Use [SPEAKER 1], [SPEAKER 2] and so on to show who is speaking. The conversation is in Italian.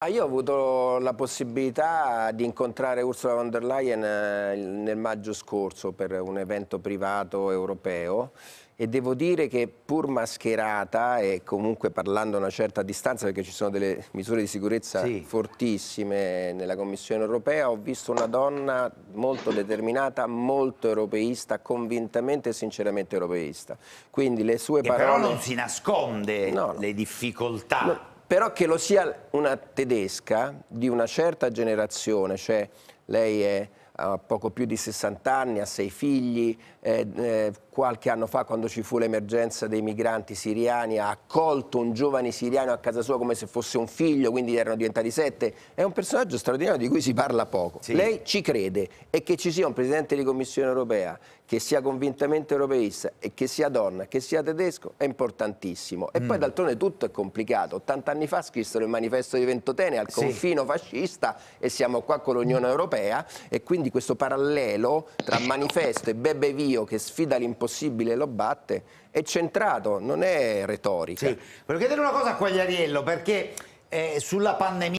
[SPEAKER 1] Ah, io ho avuto la possibilità di incontrare Ursula von der Leyen eh, nel maggio scorso per un evento privato europeo e devo dire che pur mascherata e comunque parlando a una certa distanza perché ci sono delle misure di sicurezza sì. fortissime nella Commissione europea, ho visto una donna molto determinata, molto europeista, convintamente e sinceramente europeista. Quindi le sue che Però non
[SPEAKER 2] si nasconde no, no. le difficoltà. No però che lo sia una
[SPEAKER 1] tedesca di una certa generazione, cioè lei è a poco più di 60 anni, ha sei figli, eh, eh, qualche anno fa quando ci fu l'emergenza dei migranti siriani ha accolto un giovane siriano a casa sua come se fosse un figlio, quindi erano diventati sette, è un personaggio straordinario di cui si parla poco. Sì. Lei ci crede e che ci sia un Presidente di Commissione Europea che sia convintamente europeista e che sia donna, che sia tedesco, è importantissimo. E mm. poi d'altronde tutto è complicato. 80 anni fa scrissero il manifesto di Ventotene al confino sì. fascista e siamo qua con l'Unione Europea e quindi quindi questo parallelo tra manifesto e Bebevio che sfida l'impossibile e lo batte è centrato, non è retorica. Sì, voglio chiedere una cosa a Quagliariello perché eh, sulla pandemia